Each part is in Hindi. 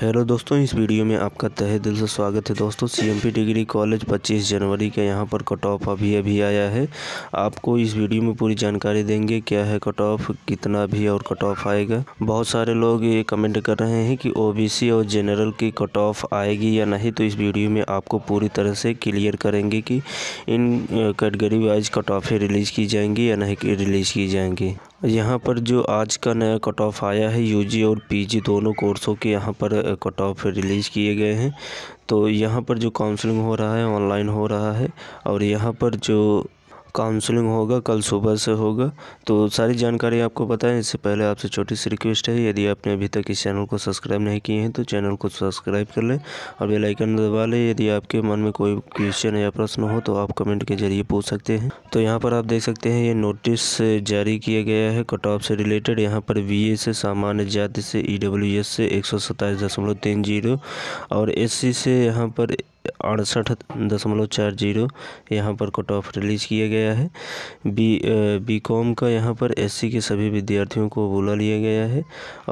हेलो दोस्तों इस वीडियो में आपका तहे दिल से स्वागत है दोस्तों सीएमपी डिग्री कॉलेज 25 जनवरी का यहाँ पर कट ऑफ अभी अभी आया है आपको इस वीडियो में पूरी जानकारी देंगे क्या है कट ऑफ कितना भी और कट ऑफ आएगा बहुत सारे लोग ये कमेंट कर रहे हैं कि ओबीसी और जनरल की कट ऑफ आएगी या नहीं तो इस वीडियो में आपको पूरी तरह से क्लियर करेंगे कि इन कैटेगरी वाइज कट ऑफें रिलीज़ की जाएंगी या नहीं रिलीज़ की जाएंगी यहाँ पर जो आज का नया कट ऑफ आया है यूजी और पीजी दोनों कोर्सों के यहाँ पर कट ऑफ रिलीज़ किए गए हैं तो यहाँ पर जो काउंसलिंग हो रहा है ऑनलाइन हो रहा है और यहाँ पर जो काउंसलिंग होगा कल सुबह से होगा तो सारी जानकारी आपको बताएं इससे पहले आपसे छोटी सी रिक्वेस्ट है यदि आपने अभी तक इस चैनल को सब्सक्राइब नहीं किए हैं तो चैनल को सब्सक्राइब कर लें और बेल आइकन दबा लें यदि आपके मन में कोई क्वेश्चन या प्रश्न हो तो आप कमेंट के जरिए पूछ सकते हैं तो यहाँ पर आप देख सकते हैं ये नोटिस जारी किया गया है कट ऑफ से रिलेटेड यहाँ पर वी से सामान्य जाति से ई e से एक और एस से यहाँ पर अड़सठ दशमलव चार जीरो यहाँ पर कट ऑफ रिलीज़ किया गया है बी बी कॉम का यहाँ पर एससी के सभी विद्यार्थियों को बोला लिया गया है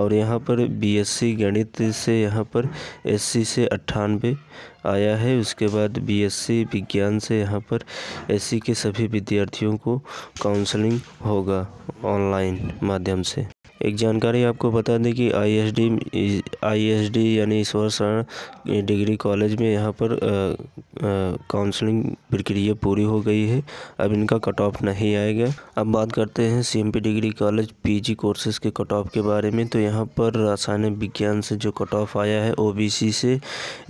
और यहाँ पर बीएससी गणित से यहाँ पर एससी से अट्ठानबे आया है उसके बाद बीएससी विज्ञान से यहाँ पर एससी के सभी विद्यार्थियों को काउंसलिंग होगा ऑनलाइन माध्यम से एक जानकारी आपको बता दें कि आईएसडी आईएसडी यानी ईश्वर शरण डिग्री कॉलेज में यहाँ पर काउंसलिंग प्रक्रिया पूरी हो गई है अब इनका कट ऑफ नहीं आएगा अब बात करते हैं CMP degree college PG courses के कट ऑफ के बारे में तो यहाँ पर रासायनिक विज्ञान से जो कट ऑफ आया है ओबीसी से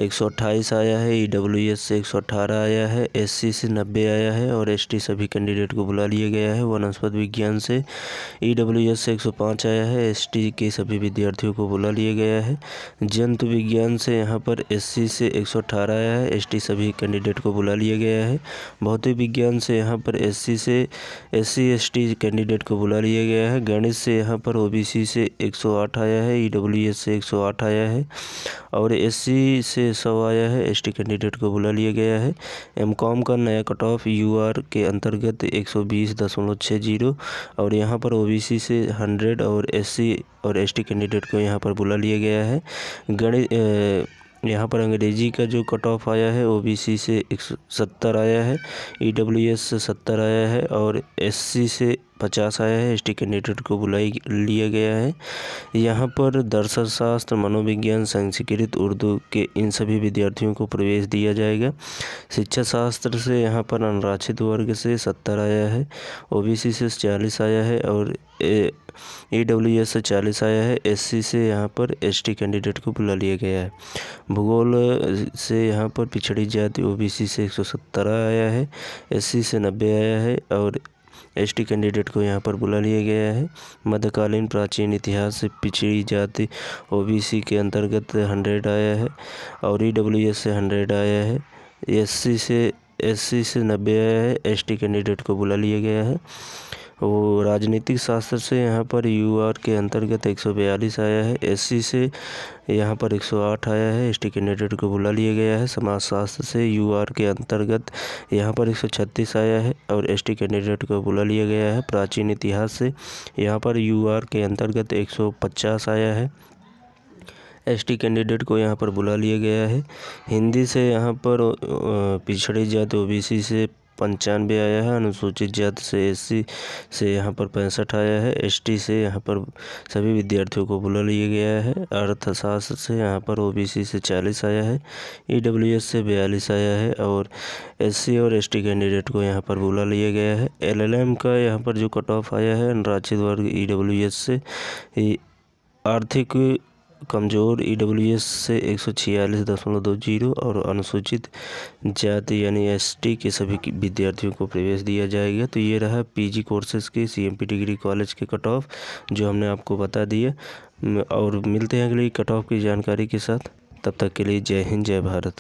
एक आया है ई e से एक आया है एस से नब्बे आया है और एस सभी कैंडिडेट को बुला लिया गया है वनस्पति विज्ञान से ई e से एक आया गया है एसटी के सभी विद्यार्थियों को बुला लिया गया है जंतु विज्ञान से यहाँ पर एससी से 118 आया है एसटी सभी कैंडिडेट को बुला लिया गया है भौतिक विज्ञान से यहाँ पर एससी से एससी एसटी कैंडिडेट को बुला लिया गया है गणित से यहाँ पर ओ से एक आया है ई से एक आया है और एस से सौ आया है एस कैंडिडेट को बुला लिया गया है एम का नया कट ऑफ यू के अंतर्गत एक और यहाँ पर ओबीसी से हंड्रेड और और एससी और एसटी कैंडिडेट को यहाँ पर बुला लिया गया है गणित यहाँ पर अंग्रेजी का जो कट ऑफ आया है ओबीसी से एक सत्तर आया है ईडब्ल्यूएस e से सत्तर आया है और एससी से पचास आया है एसटी कैंडिडेट को बुलाई लिया गया है यहाँ पर दर्शन शास्त्र मनोविज्ञान संस्कृत उर्दू के इन सभी विद्यार्थियों को प्रवेश दिया जाएगा शिक्षा शास्त्र से यहाँ पर अनुराक्षित वर्ग से सत्तर आया है ओबीसी से चालीस आया है और ए डब्ल्यू एस से चालीस आया है एससी से यहाँ पर एसटी कैंडिडेट को बुला लिया गया है भूगोल से यहाँ पर पिछड़ी जाति ओबीसी से एक सौ सत्तर आया है एससी से नब्बे आया है और एसटी कैंडिडेट को यहाँ पर बुला लिया गया है मध्यकालीन प्राचीन इतिहास से पिछड़ी जाति ओबीसी के अंतर्गत हंड्रेड आया है और ई e से हंड्रेड आया है एससी से एससी से नब्बे आया है एसटी कैंडिडेट को बुला लिया गया है वो राजनीतिक शास्त्र से यहाँ पर यू आर के अंतर्गत एक सौ बयालीस आया है एस से यहाँ पर एक सौ आठ आया है एस कैंडिडेट को बुला लिया गया है समाजशास्त्र से यू आर के अंतर्गत यहाँ पर एक सौ छत्तीस आया है और एस कैंडिडेट को बुला लिया गया है प्राचीन इतिहास से यहाँ पर यू आर के अंतर्गत एक सौ पचास आया है एसटी कैंडिडेट को यहाँ पर बुला लिया गया है हिंदी से यहाँ पर पिछड़ी जाते ओबीसी से पंचानवे आया है अनुसूचित जाति से एस से यहाँ पर पैंसठ आया है एस से यहाँ पर सभी विद्यार्थियों को बुला लिया गया है अर्थशास्त्र से यहाँ पर ओ से चालीस आया है ई से बयालीस आया है और एस और एस कैंडिडेट को यहाँ पर बुला लिया गया है एल का यहाँ पर जो कट ऑफ आया है अनुराचित वर्ग ई से आर्थिक कमज़ोर ई e से एक सौ छियालीस दशमलव दो जीरो और अनुसूचित जाति यानी एसटी के सभी विद्यार्थियों को प्रवेश दिया जाएगा तो ये रहा पीजी कोर्सेज़ के सीएमपी डिग्री कॉलेज के कट ऑफ जो हमने आपको बता दिए और मिलते हैं अगले कट ऑफ की जानकारी के साथ तब तक के लिए जय हिंद जय भारत